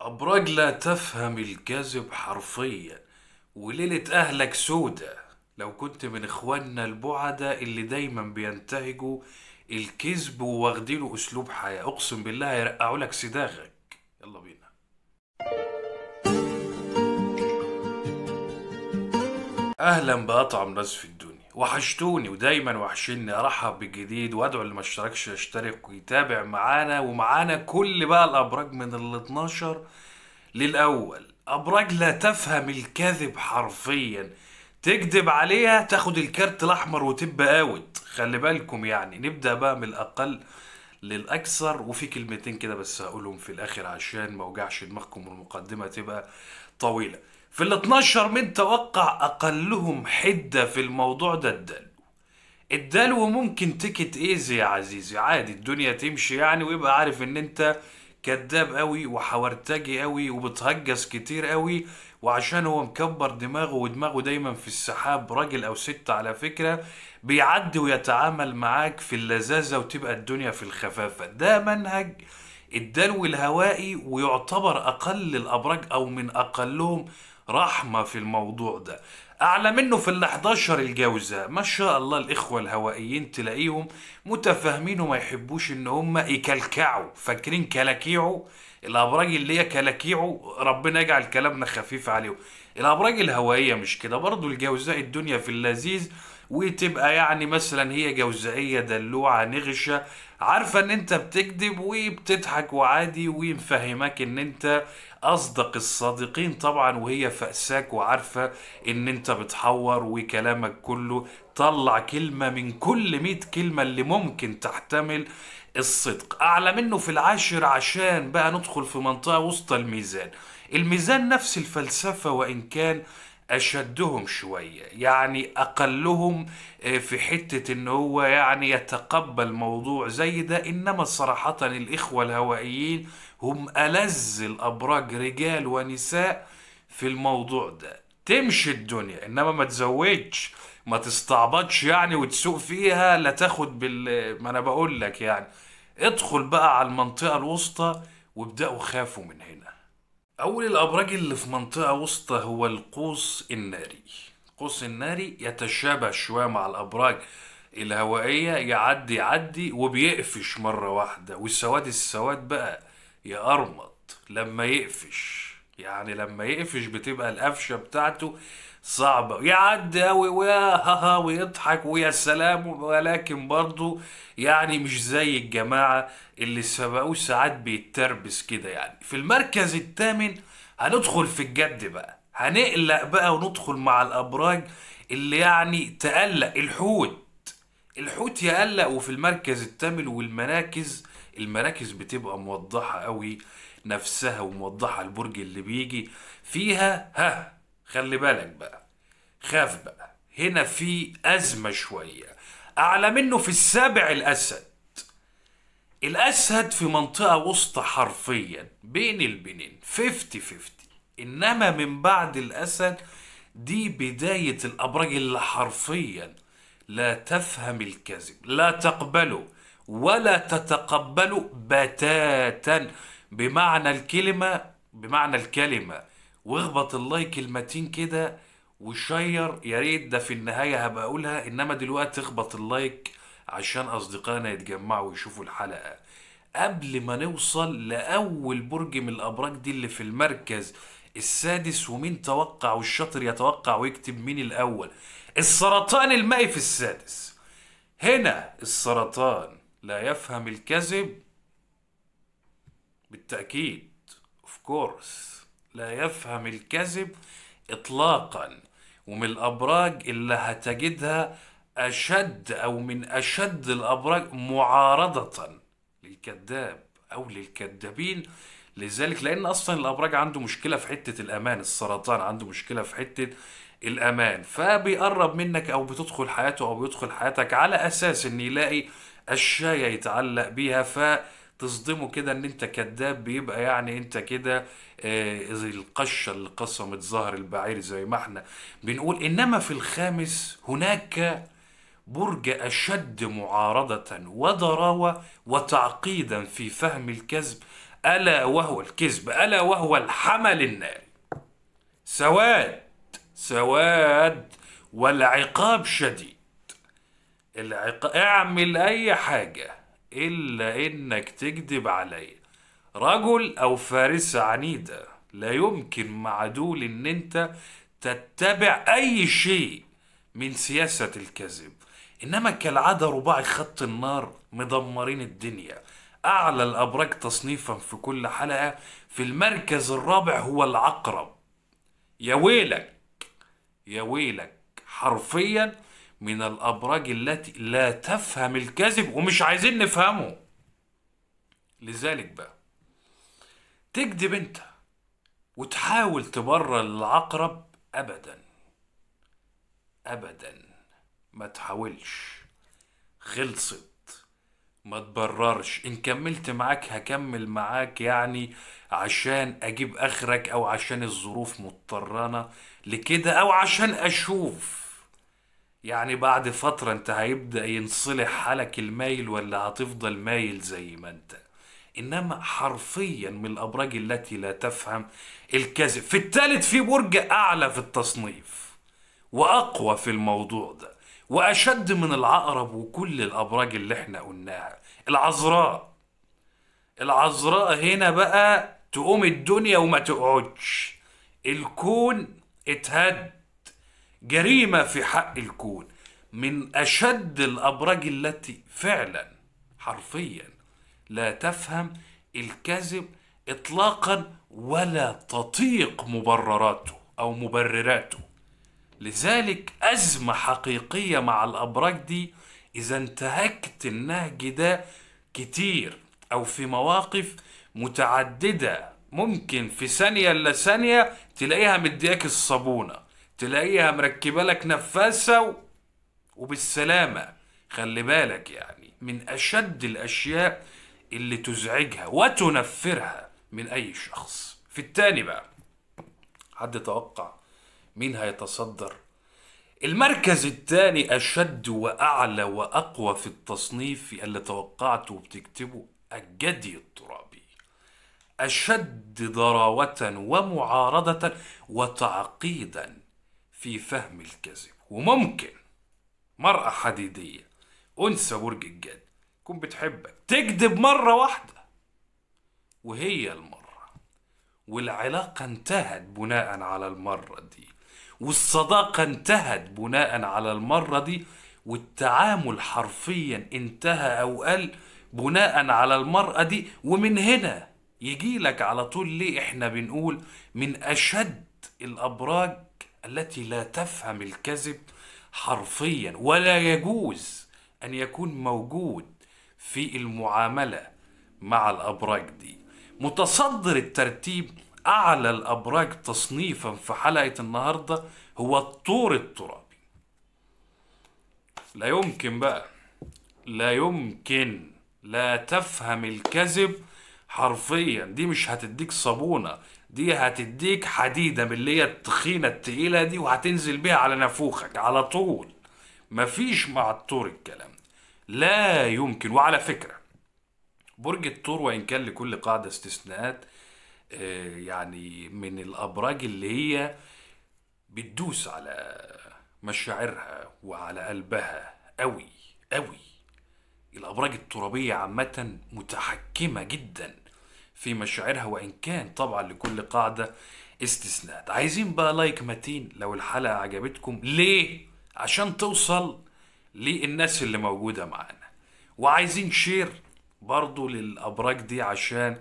أبراج لا تفهم الكذب حرفيا وليلة أهلك سودة لو كنت من إخواننا البعدة اللي دايما بينتهجوا الكذب وواخدينه أسلوب حياة أقسم بالله يرقعوا لك صداغك يلا بينا أهلا بأطعم ناس في الدنيا وحشتوني ودايما وحشني ارحب بالجديد وادعو اللي ما اشتركش يشترك ويتابع معانا ومعانا كل بقى الابراج من ال 12 للاول ابراج لا تفهم الكذب حرفيا تكذب عليها تاخد الكارت الاحمر وتبقى اوت خلي بالكم يعني نبدا بقى من الاقل للاكثر وفي كلمتين كده بس هقولهم في الاخر عشان ما اوجعش دماغكم والمقدمه تبقى طويله في ال 12 من توقع اقلهم حده في الموضوع ده الدلو الدلو ممكن تكت ايزي يا عزيزي عادي الدنيا تمشي يعني ويبقى عارف ان انت كذاب قوي وحورتجي قوي وبتهجس كتير قوي وعشان هو مكبر دماغه ودماغه دايما في السحاب راجل او ست على فكره بيعدي ويتعامل معاك في اللذاذه وتبقى الدنيا في الخفافه ده منهج الدلو الهوائي ويعتبر اقل الابراج او من اقلهم رحمه في الموضوع ده اعلى منه في ال 11 الجوزة ما شاء الله الاخوة الهوائيين تلاقيهم متفاهمين وما يحبوش ان هم يكلكعوا فاكرين كلاكيعوا الابراج اللي هي كلاكيعوا ربنا يجعل كلامنا خفيف عليهم الابراج الهوائيه مش كده برضو الجوزاء الدنيا في اللذيذ وتبقى يعني مثلا هي جوزائيه دلوعه نغشه عارفه ان انت بتكذب وبتضحك وعادي ومفهماك ان انت اصدق الصادقين طبعا وهي فأساك وعارفه ان انت بتحور وكلامك كله طلع كلمه من كل 100 كلمه اللي ممكن تحتمل الصدق اعلى منه في العاشر عشان بقى ندخل في منطقه وسط الميزان الميزان نفس الفلسفة وإن كان أشدهم شوية يعني أقلهم آه، في حتة إن هو يعني يتقبل موضوع زي ده إنما صراحة الإخوة الهوائيين هم ألز الأبراج رجال ونساء في الموضوع ده تمشي الدنيا إنما ما تزوجش ما تستعبطش يعني وتسوق فيها لا تاخد بال ما أنا بقول لك يعني ادخل بقى على المنطقة الوسطى وابدأوا خافوا من هنا أول الأبراج اللي في منطقة وسطى هو القوس الناري القوس الناري يتشابه شوية مع الأبراج الهوائية يعدي يعدي وبيقفش مرة واحدة والسواد السواد بقى يقرمط لما يقفش يعني لما يقفش بتبقى القفشة بتاعته صعبة يعدي قوي ويا ها ها ويضحك ويا سلام ولكن برضو يعني مش زي الجماعة اللي سبقوه ساعات بيتربس كده يعني في المركز الثامن هندخل في الجد بقى هنقلق بقى وندخل مع الأبراج اللي يعني تقلق الحوت الحوت يقلق وفي المركز الثامن والمراكز المراكز بتبقى موضحة قوي نفسها وموضحة البرج اللي بيجي فيها ها خلي بالك بقى خاف بقى هنا في أزمة شوية أعلى منه في السابع الأسد الأسد في منطقة وسطى حرفيا بين البنين 50 50 إنما من بعد الأسد دي بداية الأبراج اللي حرفيا لا تفهم الكذب لا تقبله ولا تتقبله بتاتا بمعنى الكلمة بمعنى الكلمة واخبط اللايك المتين كده وشير يا ريت ده في النهايه هبقى اقولها انما دلوقتي اخبط اللايك عشان اصدقائنا يتجمعوا ويشوفوا الحلقه قبل ما نوصل لاول برج من الابراج دي اللي في المركز السادس ومين توقع والشاطر يتوقع ويكتب مين الاول السرطان المائي في السادس هنا السرطان لا يفهم الكذب بالتاكيد اوف كورس لا يفهم الكذب إطلاقا ومن الأبراج اللي هتجدها أشد أو من أشد الأبراج معارضة للكذاب أو للكذابين لذلك لأن أصلا الأبراج عنده مشكلة في حتة الأمان السرطان عنده مشكلة في حتة الأمان فبيقرب منك أو بتدخل حياته أو بيدخل حياتك على أساس إن يلاقي الشاية يتعلق بيها ف تصدمه كده ان انت كذاب بيبقى يعني انت كده آه القشه اللي قسمت ظهر البعير زي ما احنا بنقول انما في الخامس هناك برج اشد معارضه وضراوه وتعقيدا في فهم الكذب الا وهو الكذب الا وهو الحمل الناري سواد سواد والعقاب شديد العقاب اعمل اي حاجه إلا إنك تكذب علي رجل أو فارسة عنيدة لا يمكن مع دول إن أنت تتبع أي شيء من سياسة الكذب إنما كالعادة رباعي خط النار مدمرين الدنيا أعلى الأبراج تصنيفا في كل حلقة في المركز الرابع هو العقرب يا ويلك يا ويلك حرفيا من الأبراج التي لا تفهم الكذب ومش عايزين نفهمه لذلك بقى تكذب انت وتحاول تبرر العقرب أبدا أبدا ما تحاولش خلصت ما تبررش ان كملت معاك هكمل معاك يعني عشان اجيب اخرك او عشان الظروف مضطرانه لكده او عشان اشوف يعني بعد فترة انت هيبدأ ينصلح حالك المايل ولا هتفضل مايل زي ما انت انما حرفيا من الابراج التي لا تفهم الكذب في الثالث في برج اعلى في التصنيف واقوى في الموضوع ده واشد من العقرب وكل الابراج اللي احنا قلناها العذراء العذراء هنا بقى تقوم الدنيا وما تقعدش الكون اتهد جريمة في حق الكون من أشد الأبراج التي فعلا حرفيا لا تفهم الكذب إطلاقا ولا تطيق مبرراته أو مبرراته لذلك أزمة حقيقية مع الأبراج دي إذا انتهكت النهج ده كتير أو في مواقف متعددة ممكن في ثانية إلا ثانية تلاقيها مدياك الصابونة تلاقيها مركبه لك نفاسه وبالسلامه خلي بالك يعني من اشد الاشياء اللي تزعجها وتنفرها من اي شخص في التاني بقى حد توقع مين هيتصدر المركز الثاني أشد وأعلى وأقوى في التصنيف اللي توقعته وبتكتبه الجدي الترابي أشد ضراوة ومعارضة وتعقيدا في فهم الكذب وممكن مرأة حديدية أنثى برج الجد تكون بتحبك تكذب مرة واحدة وهي المرة والعلاقة انتهت بناء على المرة دي والصداقة انتهت بناء على المرة دي والتعامل حرفيا انتهى أو قل بناء على المرأة دي ومن هنا يجيلك على طول ليه احنا بنقول من أشد الأبراج التي لا تفهم الكذب حرفيا ولا يجوز أن يكون موجود في المعاملة مع الأبراج دي متصدر الترتيب أعلى الأبراج تصنيفا في حلقة النهاردة هو الطور الترابي لا يمكن بقى لا يمكن لا تفهم الكذب حرفيا دي مش هتديك صابونة دي هتديك حديده من اللي هي التخينه التقيله دي وهتنزل بيها على نافوخك على طول مفيش مع الطور الكلام لا يمكن وعلى فكره برج الطور وان كان لكل قاعده استثناءات آه، يعني من الابراج اللي هي بتدوس على مشاعرها وعلى قلبها قوي قوي الابراج الترابيه عامه متحكمه جدا في مشاعرها وإن كان طبعا لكل قاعدة استثناء عايزين بقى لايك متين لو الحلقة عجبتكم ليه؟ عشان توصل للناس اللي موجودة معانا وعايزين شير برضو للأبراج دي عشان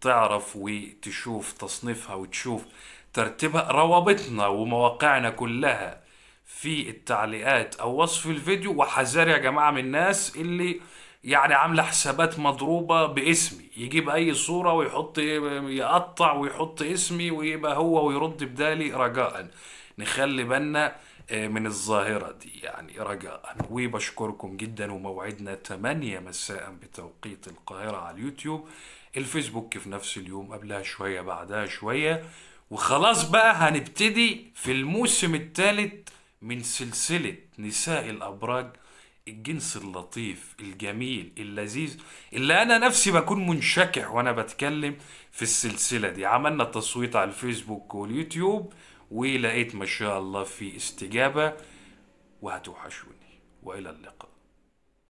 تعرف وتشوف تصنيفها وتشوف ترتيبها روابطنا ومواقعنا كلها في التعليقات او وصف الفيديو وحذار يا جماعه من الناس اللي يعني عامله حسابات مضروبه باسمي يجيب اي صوره ويحط يقطع ويحط اسمي ويبقى هو ويرد بدالي رجاء نخلي بالنا آه، من الظاهرة دي يعني رجاء وبشكركم جدا وموعدنا 8 مساء بتوقيت القاهرة على اليوتيوب الفيسبوك في نفس اليوم قبلها شوية بعدها شوية وخلاص بقى هنبتدي في الموسم الثالث من سلسلة نساء الأبراج الجنس اللطيف الجميل اللذيذ اللي انا نفسي بكون منشكح وانا بتكلم في السلسله دي عملنا تصويت على الفيسبوك واليوتيوب ولقيت ما شاء الله في استجابه وهتوحشوني والى اللقاء